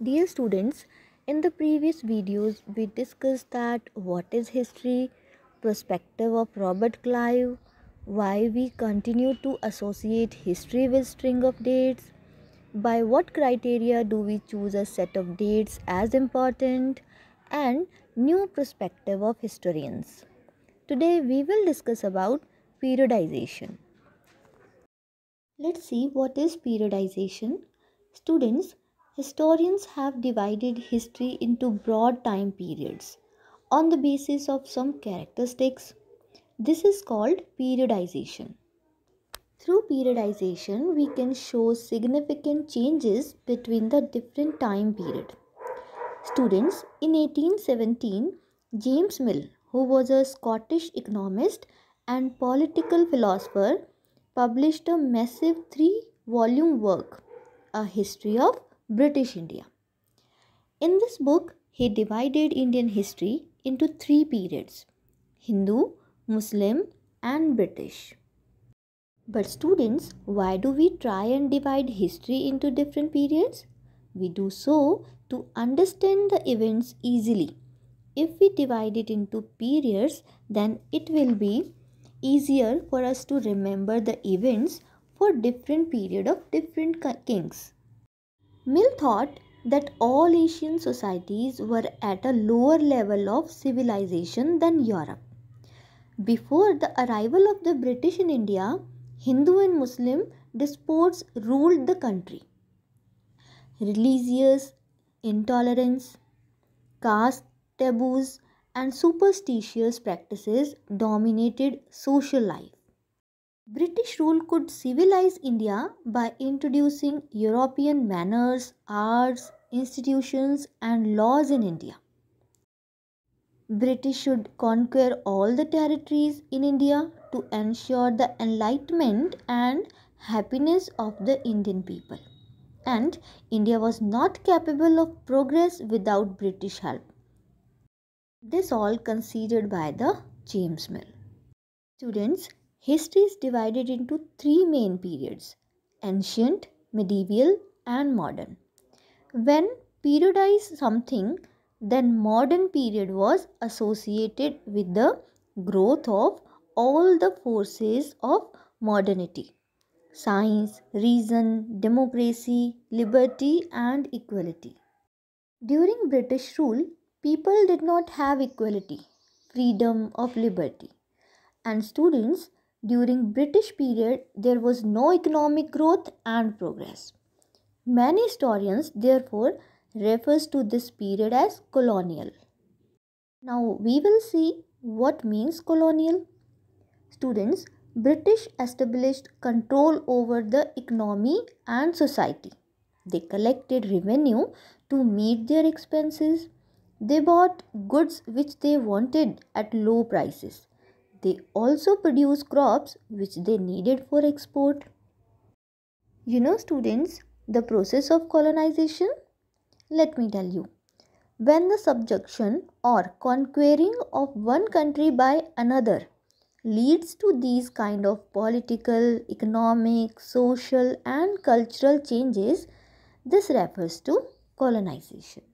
Dear students, in the previous videos we discussed that what is history, perspective of Robert Clive, why we continue to associate history with string of dates, by what criteria do we choose a set of dates as important, and new perspective of historians. Today we will discuss about periodization. Let's see what is periodization. Students, historians have divided history into broad time periods on the basis of some characteristics. This is called periodization. Through periodization, we can show significant changes between the different time period. Students, in 1817, James Mill, who was a Scottish economist and political philosopher, published a massive three volume work, A History of British India. In this book, he divided Indian history into three periods Hindu, Muslim, and British. But, students, why do we try and divide history into different periods? We do so to understand the events easily. If we divide it into periods, then it will be easier for us to remember the events for different period of different kings. Mill thought that all Asian societies were at a lower level of civilization than Europe. Before the arrival of the British in India, Hindu and Muslim despots ruled the country. Religious intolerance, caste taboos, and superstitious practices dominated social life. British rule could civilize India by introducing European manners, arts, institutions, and laws in India. British should conquer all the territories in India to ensure the enlightenment and happiness of the Indian people. And India was not capable of progress without British help. This all conceded by the James Mill. Students, History is divided into three main periods ancient, medieval, and modern. When periodized something, then modern period was associated with the growth of all the forces of modernity science, reason, democracy, liberty, and equality. During British rule, people did not have equality, freedom of liberty, and students during British period, there was no economic growth and progress. Many historians therefore refers to this period as colonial. Now we will see what means colonial. Students, British established control over the economy and society. They collected revenue to meet their expenses. They bought goods which they wanted at low prices. They also produce crops which they needed for export. You know students, the process of colonization? Let me tell you. When the subjection or conquering of one country by another leads to these kind of political, economic, social and cultural changes, this refers to colonization.